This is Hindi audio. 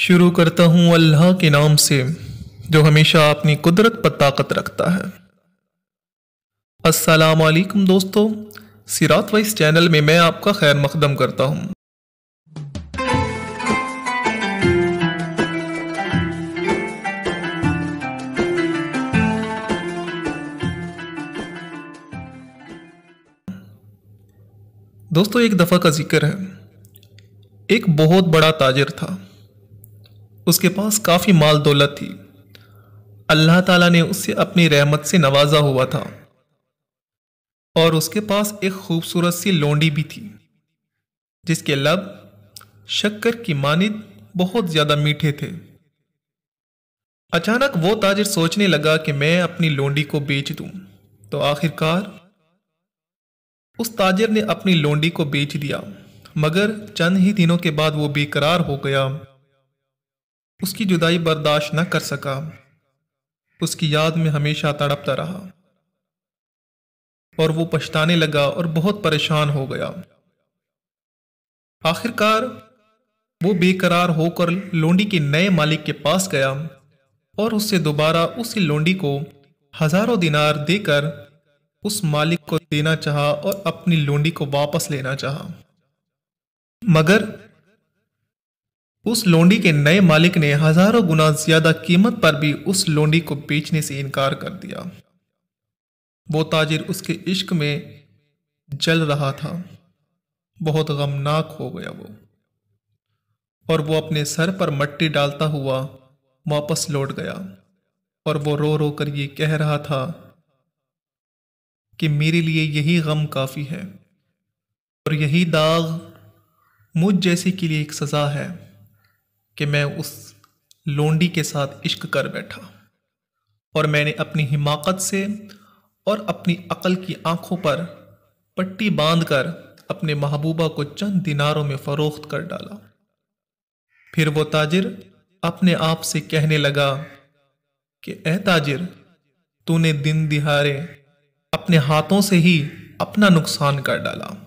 शुरू करता हूँ अल्लाह के नाम से जो हमेशा अपनी कुदरत पर ताकत रखता है अस्सलाम वालेकुम दोस्तों सिरात वाइस चैनल में मैं आपका खैर मकदम करता हूँ दोस्तों एक दफ़ा का जिक्र है एक बहुत बड़ा ताजर था उसके पास काफ़ी माल दौलत थी अल्लाह ताला ने उसे अपनी रहमत से नवाजा हुआ था और उसके पास एक खूबसूरत सी लोंडी भी थी जिसके लब शक्कर की मानद बहुत ज़्यादा मीठे थे अचानक वो ताजिर सोचने लगा कि मैं अपनी लोंडी को बेच दूं। तो आखिरकार उस ताजिर ने अपनी लोंडी को बेच दिया मगर चंद ही दिनों के बाद वो बेकरार हो गया उसकी जुदाई बर्दाश्त न कर सका उसकी याद में हमेशा तड़पता रहा और वो पछताने लगा और बहुत परेशान हो गया आखिरकार वो बेकरार होकर लोंडी के नए मालिक के पास गया और उससे दोबारा उसी लोंडी को हजारों दिनार देकर उस मालिक को देना चाहा और अपनी लोंडी को वापस लेना चाहा मगर उस लोंडी के नए मालिक ने हजारों गुना ज्यादा कीमत पर भी उस लोंडी को बेचने से इनकार कर दिया वो ताजिर उसके इश्क में जल रहा था बहुत गमनाक हो गया वो और वो अपने सर पर मट्टी डालता हुआ वापस लौट गया और वो रो रो कर ये कह रहा था कि मेरे लिए यही गम काफ़ी है और यही दाग मुझ जैसे के लिए एक सज़ा है कि मैं उस लोंडी के साथ इश्क कर बैठा और मैंने अपनी हिमाकत से और अपनी अकल की आंखों पर पट्टी बांधकर अपने महबूबा को चंद दिनारों में फ़रोख्त कर डाला फिर वो ताजिर अपने आप से कहने लगा कि ए ताजिर तूने दिन दिहारे अपने हाथों से ही अपना नुकसान कर डाला